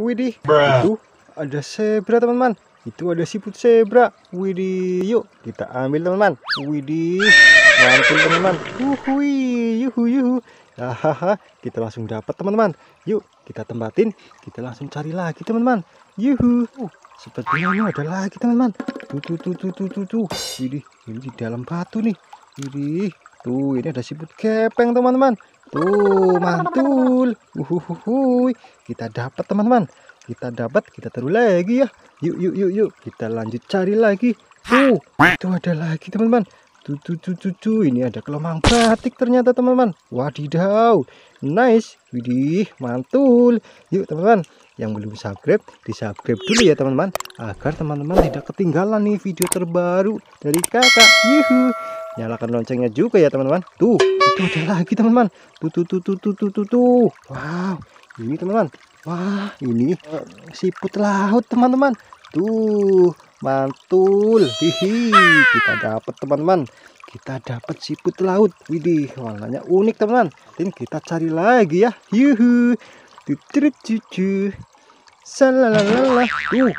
Widih, itu ada zebra teman-teman. Itu ada siput zebra. Widih, yuk kita ambil teman-teman. Widih, mantul teman-teman. Wuhui, yuhu yuhu. Hahaha, kita langsung dapat teman-teman. Yuk kita tempatin, kita langsung cari lagi teman-teman. Yuhu. Uh, sepertinya ini ada lagi teman-teman. Tuh tuh tuh tuh tuh tuh tuh. Widih, ini di dalam batu nih. Widih, tuh ini ada siput kepeng teman-teman. Tuh, mantul. Uhuhuhui. Kita dapat, teman-teman. Kita dapat, kita taruh lagi ya. Yuk, yuk, yuk, yuk. Kita lanjut cari lagi. Tuh, itu ada lagi, teman-teman. Tuh, tuh, tuh, tuh, tuh. Ini ada kelomang batik ternyata, teman-teman. Wadidaw. Nice. Widih, mantul. Yuk, teman-teman. Yang belum subscribe, di-subscribe dulu ya, teman-teman. Agar teman-teman tidak ketinggalan nih video terbaru dari kakak. Yuhu nyalakan loncengnya juga ya teman-teman tuh itu ada lagi teman-teman tuh tuh tuh tuh tuh tuh tuh wow ini teman-teman wah ini siput laut teman-teman tuh mantul hihi kita dapat teman-teman kita dapat siput laut widih warnanya unik teman-teman dan kita cari lagi ya yuhu tutut cucu salalala tuh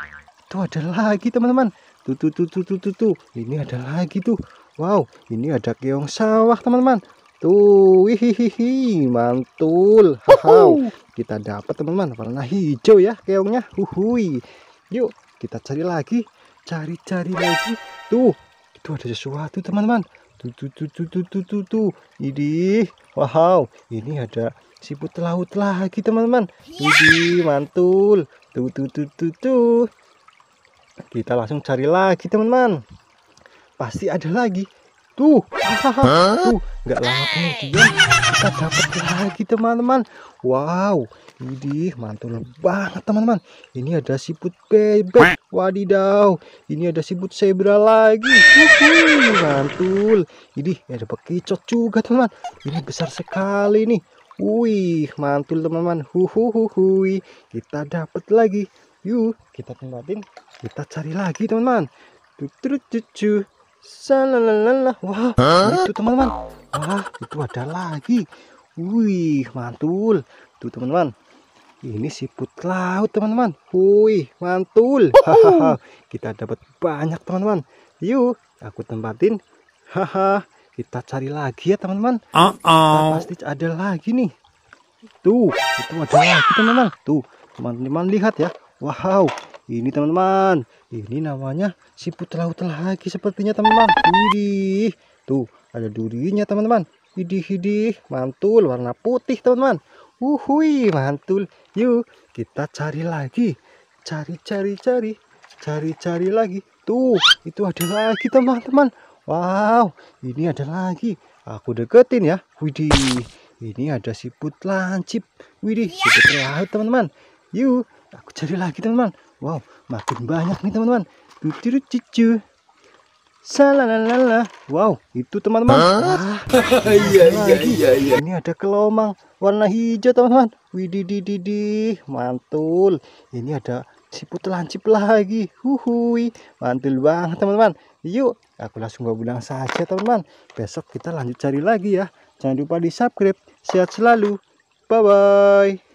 tuh ada lagi teman-teman tuh tuh tuh tuh tuh tuh ini ada lagi tuh Wow, ini ada keong sawah, teman-teman. Tuh, hihihi, mantul. Wow, kita dapat, teman-teman, warna hijau ya keongnya. Huhui. Yuk, kita cari lagi. Cari-cari lagi. Tuh, itu ada sesuatu, teman-teman. Tuh, tuh, tuh, tuh, tuh, tuh, tuh, tuh. Ini, wow, ini ada siput laut lagi, teman-teman. Ya. Ini mantul. Tuh, tuh, tuh, tuh, tuh. Kita langsung cari lagi, teman-teman pasti ada lagi tuh tuh nggak lama kemudian kita dapat lagi teman-teman wow ini mantul banget teman-teman ini ada siput bebek wadidaw ini ada siput zebra lagi Wuhu, mantul ini ada bekicot juga teman-teman ini besar sekali nih Wih, mantul teman-teman. Huhuhuhui. Kita dapat lagi. Yuk, kita tempatin. Kita cari lagi, teman-teman. tuh, tuh, tuh. Salalalala. Wah, huh? Nah itu teman-teman. Wah, itu ada lagi. Wih, mantul. Tuh teman-teman. Ini siput laut, teman-teman. Wih, mantul. Kita dapat banyak, teman-teman. Yuk, aku tempatin. Haha. Kita cari lagi ya, teman-teman. Uh -oh. pasti ada lagi nih. Tuh, itu ada lagi, teman-teman. Tuh, teman-teman lihat ya. Wow, ini teman-teman ini namanya siput laut lagi sepertinya teman-teman widih tuh ada durinya teman-teman widih widih mantul warna putih teman-teman uhui mantul yuk kita cari lagi cari cari cari cari cari lagi tuh itu ada lagi teman-teman wow ini ada lagi aku deketin ya widih ini ada siput lancip widih siput laut teman-teman yuk aku cari lagi teman-teman wow makin banyak nih teman-teman cucu cucu salalalala wow itu teman-teman iya iya, iya iya ini ada kelomang warna hijau teman-teman wididididih mantul ini ada siput lancip lagi huhui mantul banget teman-teman yuk aku langsung gak bilang saja teman-teman besok kita lanjut cari lagi ya jangan lupa di subscribe sehat selalu bye bye